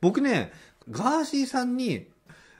僕ね、ガーシーさんに、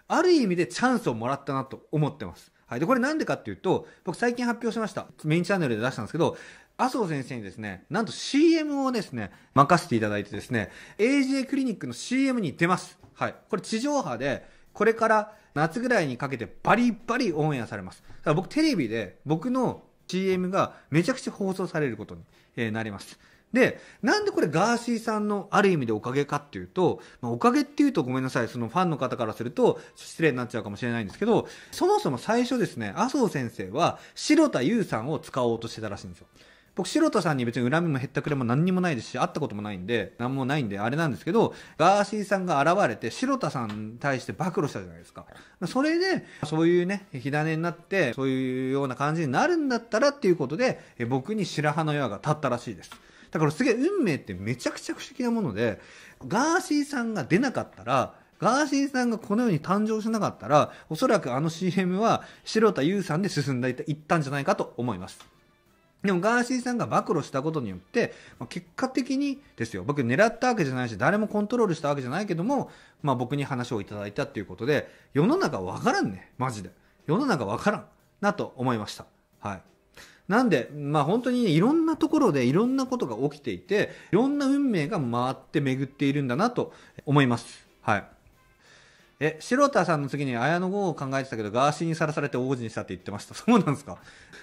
ある意味でチャンスをもらったなと思ってます。はい。で、これなんでかっていうと、僕最近発表しました。メインチャンネルで出したんですけど、麻生先生にですね、なんと CM をですね、任せていただいてですね、AJ クリニックの CM に出ます。はい。これ地上波で、これから夏ぐらいにかけてバリバリオンエアされます。だから僕テレビで僕の CM がめちゃくちゃ放送されることになります。で、なんでこれガーシーさんのある意味でおかげかっていうと、まあ、おかげっていうとごめんなさい、そのファンの方からすると失礼になっちゃうかもしれないんですけど、そもそも最初ですね、麻生先生は白田優さんを使おうとしてたらしいんですよ。僕、白田さんに別に恨みもへったくれも何にもないですし、会ったこともないんで、何もないんで、あれなんですけど、ガーシーさんが現れて、白田さんに対して暴露したじゃないですか。それで、そういうね、火種になって、そういうような感じになるんだったらっていうことで、僕に白羽の矢が立ったらしいです。だからすげえ運命ってめちゃくちゃ不思議なもので、ガーシーさんが出なかったら、ガーシーさんがこの世に誕生しなかったら、おそらくあの CM は白田優さんで進んでいったんじゃないかと思います。でもガーシーさんが暴露したことによって、ま結果的にですよ、僕狙ったわけじゃないし、誰もコントロールしたわけじゃないけども、まあ僕に話をいただいたっていうことで、世の中わからんね、マジで。世の中わからんなと思いました。はい。なんで、まあ本当に、ね、いろんなところでいろんなことが起きていて、いろんな運命が回って巡っているんだなと思います。はい。え、城田さんの次に綾野剛を考えてたけど、ガーシーにさらされて王子にしたって言ってました。そうなんですか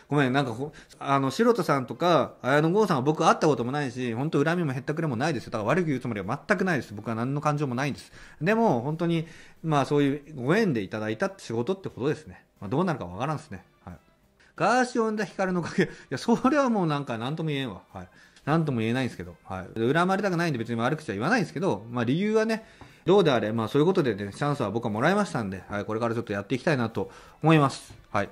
ごめん、なんか、あの、白田さんとか、綾野剛さんは僕会ったこともないし、本当恨みもへったくれもないですよ。だから悪く言うつもりは全くないです。僕は何の感情もないんです。でも、本当に、まあそういうご縁でいただいたって仕事ってことですね。まあどうなるかわからんですね。ガーシーを生んだルの影、いや、それはもうなんか何とも言えんわ。はい。何とも言えないんですけど、はい。恨まれたくないんで別に悪口は言わないんですけど、まあ理由はね、どうであれ、まあそういうことでね、チャンスは僕はもらいましたんで、はい、これからちょっとやっていきたいなと思います。はい。